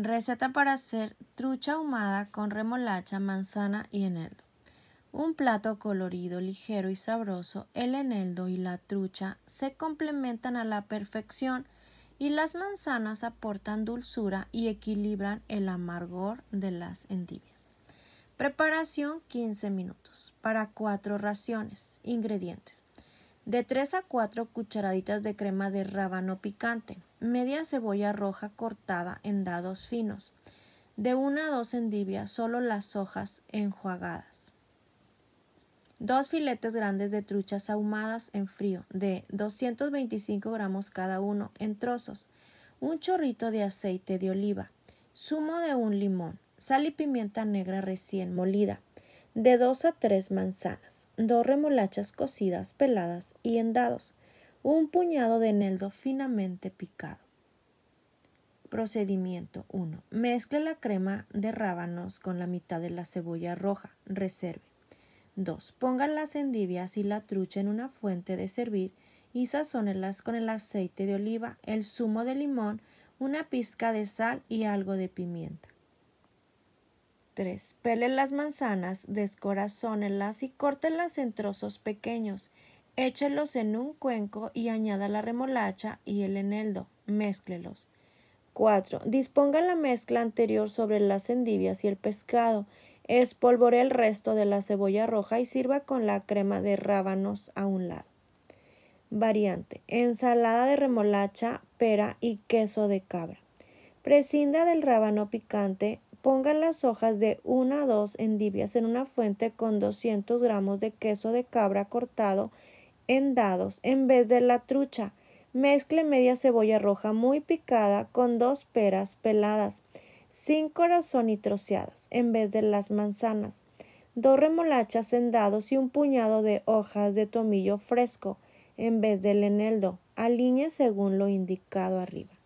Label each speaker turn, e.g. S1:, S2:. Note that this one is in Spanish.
S1: Receta para hacer trucha ahumada con remolacha, manzana y eneldo. Un plato colorido, ligero y sabroso, el eneldo y la trucha se complementan a la perfección y las manzanas aportan dulzura y equilibran el amargor de las endivias. Preparación 15 minutos para 4 raciones. Ingredientes. De 3 a 4 cucharaditas de crema de rábano picante, media cebolla roja cortada en dados finos, de una a dos endivias, solo las hojas enjuagadas. Dos filetes grandes de truchas ahumadas en frío, de 225 gramos cada uno, en trozos. Un chorrito de aceite de oliva. Zumo de un limón. Sal y pimienta negra recién molida. De dos a tres manzanas. Dos remolachas cocidas, peladas y en dados un puñado de eneldo finamente picado. Procedimiento 1. Mezcle la crema de rábanos con la mitad de la cebolla roja. Reserve. 2. Pongan las endivias y la trucha en una fuente de servir y sazónelas con el aceite de oliva, el zumo de limón, una pizca de sal y algo de pimienta. 3. Pelen las manzanas, descorazónelas y córtenlas en trozos pequeños Échelos en un cuenco y añada la remolacha y el eneldo. Mézclelos. 4. Disponga la mezcla anterior sobre las endivias y el pescado. espolvore el resto de la cebolla roja y sirva con la crema de rábanos a un lado. Variante. Ensalada de remolacha, pera y queso de cabra. Prescinda del rábano picante, ponga las hojas de una a dos endivias en una fuente con 200 gramos de queso de cabra cortado en dados en vez de la trucha. Mezcle media cebolla roja muy picada con dos peras peladas, sin corazón y troceadas en vez de las manzanas, dos remolachas en dados y un puñado de hojas de tomillo fresco en vez del eneldo. Aline según lo indicado arriba.